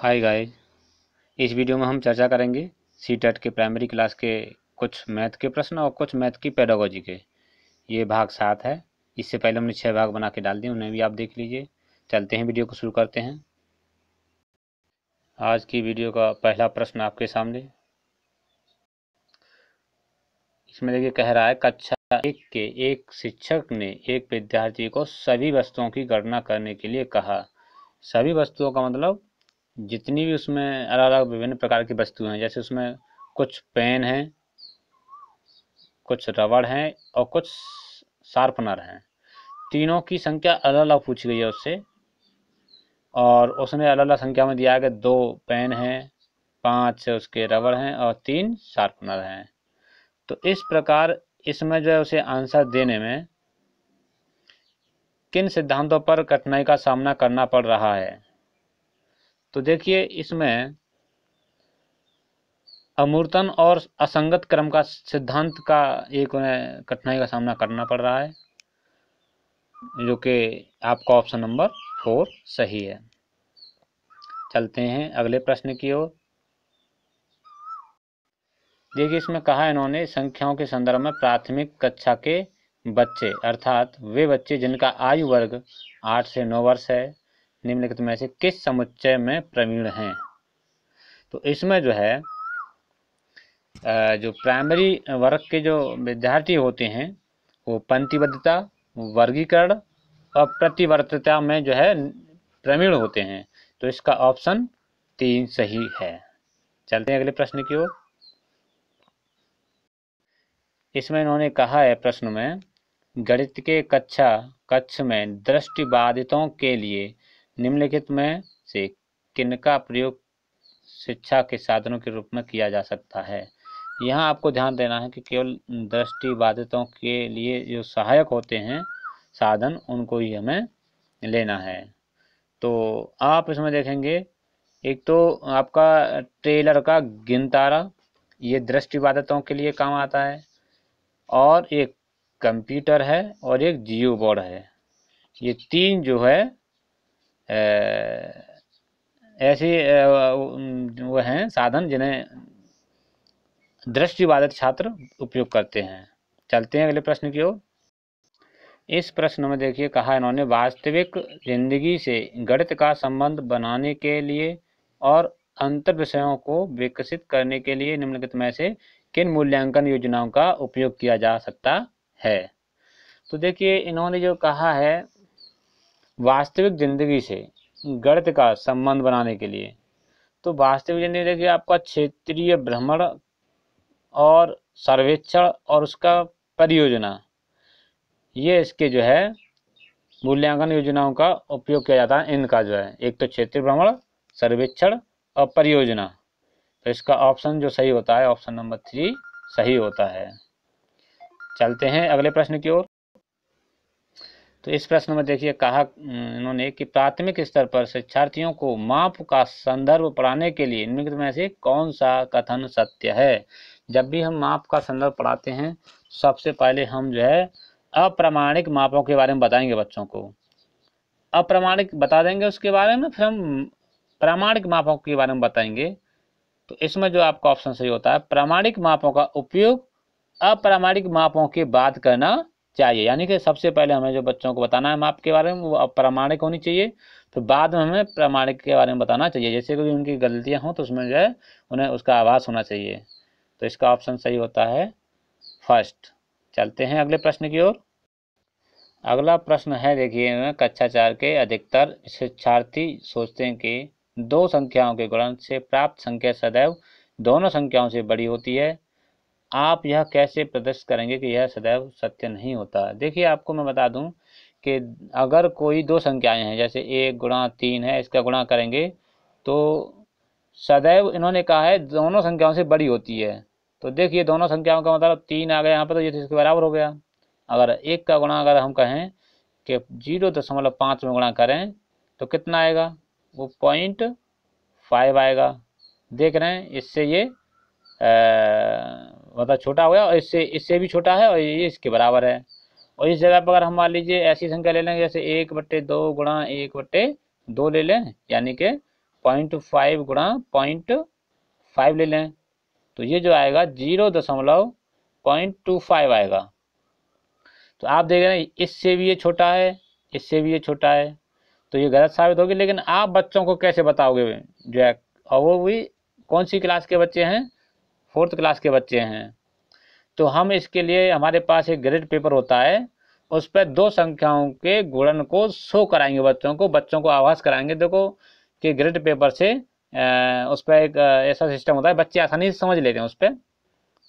hi guys इस video में हम चर्चा करेंगे सी टेट के प्राइमरी क्लास के कुछ मैथ के प्रश्न और कुछ मैथ की पेडागोजी के ये भाग सात है इससे पहले हमने छः भाग बना के डाल दिए उन्हें भी आप देख लीजिए चलते हैं वीडियो को शुरू करते हैं आज की वीडियो का पहला प्रश्न आपके सामने इसमें देखिए कह रहा है कक्षा एक के एक शिक्षक ने एक विद्यार्थी को सभी वस्तुओं की गणना करने के लिए कहा सभी वस्तुओं का मतलब जितनी भी उसमें अलग अलग विभिन्न प्रकार की वस्तुएं हैं जैसे उसमें कुछ पेन हैं कुछ रबड़ हैं और कुछ शार्पनर हैं तीनों की संख्या अलग अलग पूछी गई है उससे और उसमें अलग अलग संख्या में दिया गया दो पेन हैं पांच उसके रबड़ हैं और तीन शार्पनर हैं तो इस प्रकार इसमें जो है उसे आंसर देने में किन सिद्धांतों पर कठिनाई का सामना करना पड़ रहा है तो देखिए इसमें अमूर्तन और असंगत क्रम का सिद्धांत का एक उन्हें कठिनाई का सामना करना पड़ रहा है जो कि आपका ऑप्शन नंबर फोर सही है चलते हैं अगले प्रश्न की ओर देखिए इसमें कहा इन्होंने संख्याओं के संदर्भ में प्राथमिक कक्षा के बच्चे अर्थात वे बच्चे जिनका आयु वर्ग आठ से नौ वर्ष है निम्नलिखित में से किस समुच्चय में प्रवीण हैं तो इसमें जो है जो प्राइमरी वर्ग के जो विद्यार्थी होते हैं वो पंक्तिबद्धता वर्गीकरण और प्रतिवर्तता में जो है प्रवीण होते हैं तो इसका ऑप्शन तीन सही है चलते हैं अगले प्रश्न की ओर इसमें इन्होंने कहा है प्रश्न में गणित के कक्षा कक्ष में दृष्टिबाधितों के लिए निम्नलिखित में से किनका प्रयोग शिक्षा के साधनों के रूप में किया जा सकता है यहाँ आपको ध्यान देना है कि केवल दृष्टि बाधितों के लिए जो सहायक होते हैं साधन उनको ही हमें लेना है तो आप इसमें देखेंगे एक तो आपका ट्रेलर का गिनतारा ये दृष्टिबाधितों के लिए काम आता है और एक कंप्यूटर है और एक जियो बोर्ड है ये तीन जो है ऐसी वह हैं साधन जिन्हें दृष्टिवादक छात्र उपयोग करते हैं चलते हैं अगले प्रश्न की ओर इस प्रश्न में देखिए कहा इन्होंने वास्तविक जिंदगी से गणित का संबंध बनाने के लिए और अंतर विषयों को विकसित करने के लिए निम्नलिखित में से किन मूल्यांकन योजनाओं का उपयोग किया जा सकता है तो देखिए इन्होंने जो कहा है वास्तविक ज़िंदगी से गणित का संबंध बनाने के लिए तो वास्तविक ज़िंदगी देखिए आपका क्षेत्रीय भ्रमण और सर्वेक्षण और उसका परियोजना ये इसके जो है मूल्यांकन योजनाओं का उपयोग किया जाता है इनका जो है एक तो क्षेत्रीय भ्रमण सर्वेक्षण और परियोजना तो इसका ऑप्शन जो सही होता है ऑप्शन नंबर थ्री सही होता है चलते हैं अगले प्रश्न की ओर तो इस प्रश्न में देखिए कहा इन्होंने कि प्राथमिक स्तर पर शिक्षार्थियों को माप का संदर्भ पढ़ाने के लिए निम्नलिखित में से कौन सा कथन सत्य है जब भी हम माप का संदर्भ पढ़ाते हैं सबसे पहले हम जो है अप्रमाणिक मापों के बारे में बताएंगे बच्चों को अप्रमाणिक बता देंगे उसके बारे में फिर हम प्रामाणिक मापों के बारे में बताएंगे तो इसमें जो आपका ऑप्शन सही होता है प्रामाणिक मापों का उपयोग अप्रामाणिक मापों के बाद करना चाहिए यानी कि सबसे पहले हमें जो बच्चों को बताना है माप के बारे में वो प्रामाणिक होनी चाहिए फिर बाद में हमें प्रामाणिक के बारे में बताना चाहिए जैसे कि उनकी गलतियाँ हों तो उसमें जो है उन्हें उसका आभास होना चाहिए तो इसका ऑप्शन सही होता है फर्स्ट चलते हैं अगले प्रश्न की ओर अगला प्रश्न है देखिए कक्षा चार के अधिकतर शिक्षार्थी सोचते हैं कि दो संख्याओं के गुणन से प्राप्त संख्या सदैव दोनों संख्याओं से बड़ी होती है आप यह कैसे प्रदर्शित करेंगे कि यह सदैव सत्य नहीं होता देखिए आपको मैं बता दूं कि अगर कोई दो संख्याएं हैं जैसे एक गुणा तीन है इसका गुणा करेंगे तो सदैव इन्होंने कहा है दोनों संख्याओं से बड़ी होती है तो देखिए दोनों संख्याओं का मतलब तीन आ गया यहाँ पर तो ये तो इसके बराबर हो गया अगर एक का गुणा अगर हम कहें कि जीरो दशमलव पाँच में गुणा करें तो कितना आएगा वो पॉइंट फाइव आएगा देख रहे हैं इससे ये आ, मतलब छोटा हो गया और इससे इससे भी छोटा है और ये इसके बराबर है और इस जगह पर अगर हम मान लीजिए ऐसी संख्या ले लेंगे जैसे एक बट्टे दो गुणा एक बट्टे दो ले लें यानी कि पॉइंट फाइव गुणा पॉइंट फाइव ले लें तो ये जो आएगा जीरो दशमलव पॉइंट टू फाइव आएगा तो आप देख रहे हैं इससे भी ये छोटा है इससे भी ये छोटा है तो ये गलत साबित होगी लेकिन आप बच्चों को कैसे बताओगे जो है और वो भी कौन सी क्लास के बच्चे हैं फोर्थ क्लास के बच्चे हैं तो हम इसके लिए हमारे पास एक ग्रेड पेपर होता है उस पर दो संख्याओं के गुणन को शो कराएंगे बच्चों को बच्चों को आभास कराएंगे देखो कि ग्रेड पेपर से उस पर एक ऐसा सिस्टम होता है बच्चे आसानी से समझ लेते हैं उस पर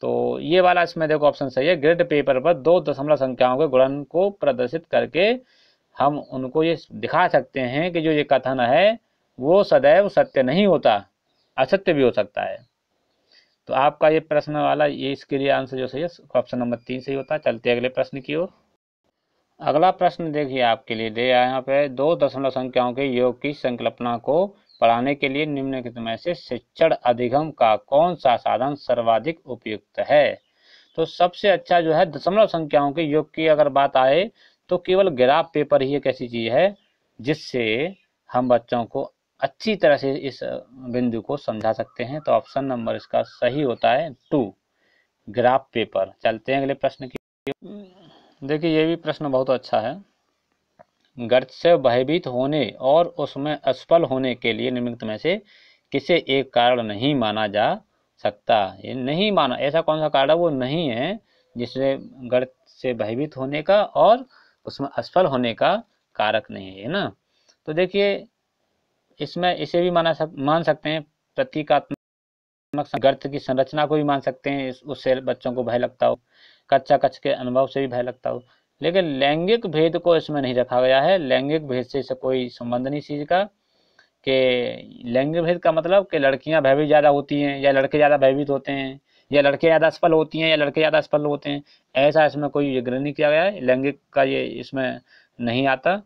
तो ये वाला इसमें देखो ऑप्शन सही है ग्रेड पेपर पर दो दशमलव संख्याओं के गुणन को प्रदर्शित करके हम उनको ये दिखा सकते हैं कि जो ये कथन है वो सदैव सत्य नहीं होता असत्य भी हो सकता है तो आपका ये प्रश्न वाला ये इसके लिए आंसर जो सही है ऑप्शन नंबर तीन सही होता है चलते अगले प्रश्न की ओर अगला प्रश्न देखिए आपके लिए दे यहाँ पे दो दशमलव संख्याओं के योग की संकल्पना को पढ़ाने के लिए निम्नलिखित में से शिक्षण अधिगम का कौन सा साधन सर्वाधिक उपयुक्त है तो सबसे अच्छा जो है दशमलव संख्याओं के योग की अगर बात आए तो केवल ग्राफ पेपर ही एक ऐसी चीज है जिससे हम बच्चों को अच्छी तरह से इस बिंदु को समझा सकते हैं तो ऑप्शन नंबर इसका सही होता है टू ग्राफ पेपर चलते हैं अगले प्रश्न की हम्म, देखिए ये भी प्रश्न बहुत अच्छा है गर्त से भयभीत होने और उसमें असफल होने के लिए निम्नलिखित में से किसे एक कारण नहीं माना जा सकता ये नहीं माना ऐसा कौन सा कारण वो नहीं है जिससे गर्त से भयभीत होने का और उसमें असफल होने का कारक नहीं है ना तो देखिए इसमें इसे भी माना सक, मान सकते हैं प्रतीकात्मक गर्त की संरचना को भी मान सकते हैं उससे बच्चों को भय लगता हो कच्चा कच्छ के अनुभव से भी भय लगता हो लेकिन लैंगिक भेद को इसमें नहीं रखा गया है लैंगिक भेद से इसे कोई संबंध नहीं चीज़ का कि लैंगिक भेद का मतलब कि लड़कियां भयभीत ज़्यादा होती हैं या लड़के ज़्यादा भयभीत होते हैं या लड़के ज़्यादा असफल होती हैं या लड़के ज़्यादा असफल होते हैं ऐसा इसमें कोई ग्रहण नहीं किया गया है लैंगिक का ये इसमें नहीं आता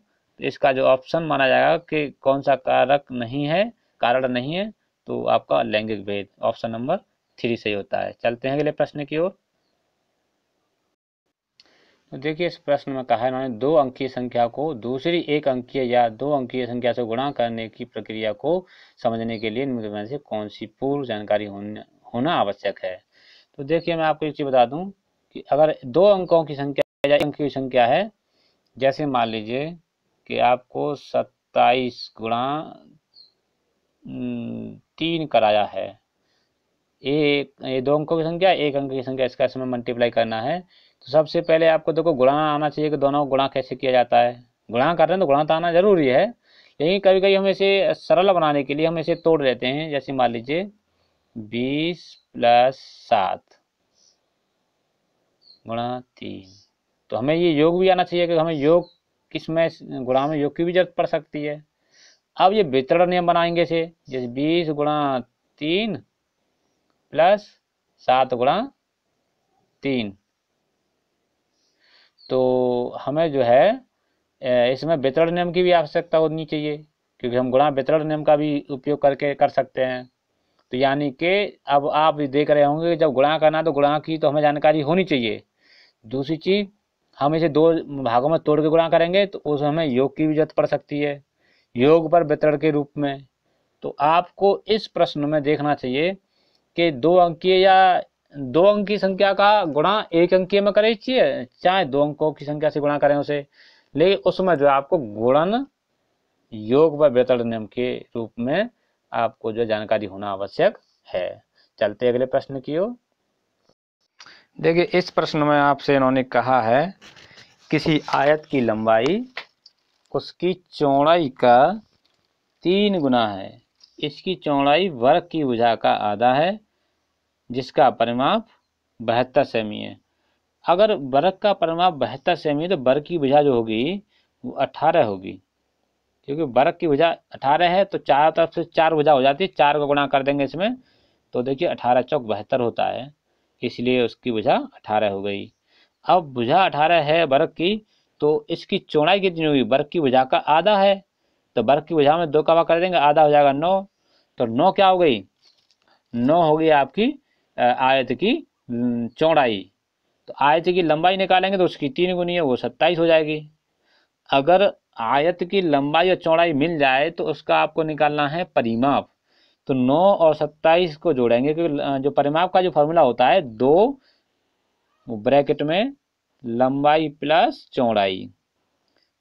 इसका जो ऑप्शन माना जाएगा कि कौन सा कारक नहीं है कारण नहीं है तो आपका लैंगिक भेद ऑप्शन नंबर थ्री सही होता है चलते हैं अगले प्रश्न की ओर तो देखिए इस प्रश्न में कहा है उन्होंने दो अंकीय संख्या को दूसरी एक अंकीय या दो अंकीय संख्या से गुणा करने की प्रक्रिया को समझने के लिए में से कौन सी पूर्व जानकारी होना आवश्यक है तो देखिए मैं आपको एक चीज़ बता दूं कि अगर दो अंकों की संख्या या अंक की संख्या है जैसे मान लीजिए कि आपको सत्ताईस गुणा हम्म, तीन कराया है एक ये दो अंकों की संख्या एक अंक की संख्या इसका इसमें मल्टीप्लाई करना है तो सबसे पहले आपको देखो गुणा आना चाहिए कि दोनों गुणा कैसे किया जाता है गुणा कर रहे हैं तो गुणा तो आना जरूरी है लेकिन कभी कभी हम इसे सरल बनाने के लिए हम इसे तोड़ देते हैं जैसे मान लीजिए बीस प्लस सात गुणा तीन तो हमें ये योग भी आना चाहिए कि हमें योग किसमें गुणा में योग की भी जरूरत पड़ सकती है अब ये वितरण नियम बनाएंगे से जैसे बीस गुणा तीन प्लस सात गुणा तीन तो हमें जो है इसमें वितरण नियम की भी आवश्यकता होनी चाहिए क्योंकि हम गुणा वितरण नियम का भी उपयोग करके कर सकते हैं तो यानी कि अब आप देख रहे होंगे जब गुणा करना तो गुणा की तो हमें जानकारी होनी चाहिए दूसरी चीज़ हम इसे दो भागों में तोड़ के गुणा करेंगे तो उस हमें योग की भी जरूरत पड़ सकती है योग पर वितरण के रूप में तो आपको इस प्रश्न में देखना चाहिए कि दो अंकीय या दो अंक की संख्या का गुणा एक अंकीय में करें चाहिए चाहे दो अंकों की संख्या से गुणा करें उसे लेकिन उसमें जो आपको गुणन योग पर वितरण नियम के रूप में आपको जो जानकारी होना आवश्यक है चलते अगले प्रश्न की ओर देखिए इस प्रश्न में आपसे इन्होंने कहा है किसी आयत की लंबाई उसकी चौड़ाई का तीन गुना है इसकी चौड़ाई वर्ग की भुजा का आधा है जिसका परिमाप बहत्तर सेमी है अगर वर्ग का परिमाप बहत्तर सेमी है तो वर्ग की भुजा जो होगी वो अठारह होगी क्योंकि वर्ग की भुजा अठारह है तो चारों तरफ से चार भुजा हो जाती है चार को गुणा कर देंगे इसमें तो देखिए अठारह चौक बहत्तर होता है इसलिए उसकी भुजा अठारह हो गई अब भुजा अठारह है बर्क़ की तो इसकी चौड़ाई कितनी होगी बर्क़ की भुजा का आधा है तो बर्क़ की भुजा में दो का कर देंगे आधा हो जाएगा नौ तो नौ क्या हो गई नौ हो गई आपकी आयत की चौड़ाई तो आयत की लंबाई निकालेंगे तो उसकी तीन गुनी है वो सत्ताईस हो जाएगी अगर आयत की लंबाई और चौड़ाई मिल जाए तो उसका आपको निकालना है परिमाप तो नौ और सत्ताईस को जोड़ेंगे क्योंकि जो परिमाप का जो फॉर्मूला होता है दो ब्रैकेट में लंबाई प्लस चौड़ाई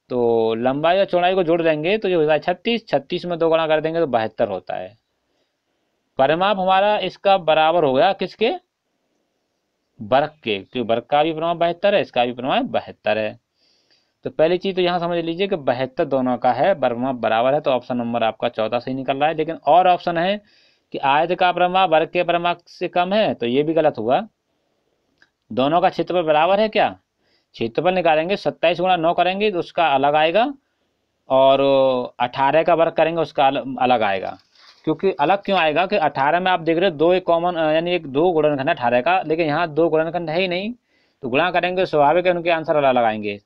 तो लंबाई और चौड़ाई को जोड़ देंगे तो जो होता है छत्तीस छत्तीस में दो गुणा कर देंगे तो बहत्तर होता है परिमाप हमारा इसका बराबर हो गया किसके वर्ग के क्योंकि वर्ग का भी प्रमाण बहत्तर है इसका भी प्रमाण बहत्तर है तो पहली चीज़ तो यहाँ समझ लीजिए कि बहत्तर दोनों का है ब्रह्मा बराबर है तो ऑप्शन नंबर आपका चौदह सही निकल रहा है लेकिन और ऑप्शन है कि आयत का परमा वर्ग के परमा से कम है तो ये भी गलत हुआ दोनों का क्षेत्रफल बराबर है क्या क्षेत्रफल निकालेंगे सत्ताईस गुणा नौ करेंगे तो उसका अलग आएगा और अठारह का वर्ग करेंगे उसका अलग आएगा क्योंकि अलग क्यों आएगा कि अठारह में आप देख रहे हो दो एक कॉमन यानी एक दो गुणनखंड अठारह का लेकिन यहाँ दो गुणनखंड है ही नहीं तो गुणा करेंगे स्वाभाविक है उनके आंसर अलग लगाएंगे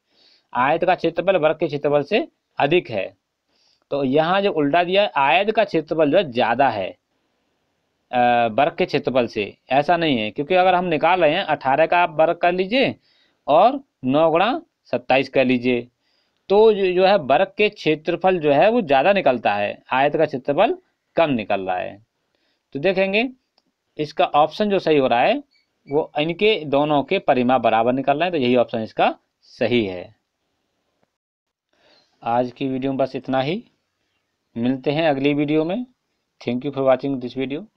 आयत का क्षेत्रफल वर्ग के क्षेत्रफल से अधिक है तो यहाँ जो उल्टा दिया आयत का क्षेत्रफल जो है ज़्यादा है वर्ग के क्षेत्रफल से ऐसा नहीं है क्योंकि अगर हम निकाल रहे हैं अठारह का आप वर्ग कर लीजिए और नौ गुणा सत्ताईस कर लीजिए तो जो है वर्ग के क्षेत्रफल जो है वो ज़्यादा निकलता है आयत का क्षेत्रफल कम निकल रहा है तो देखेंगे इसका ऑप्शन जो सही हो रहा है वो इनके दोनों के परिमा बराबर निकल रहे हैं तो यही ऑप्शन इसका सही है आज की वीडियो में बस इतना ही मिलते हैं अगली वीडियो में thank you for watching this video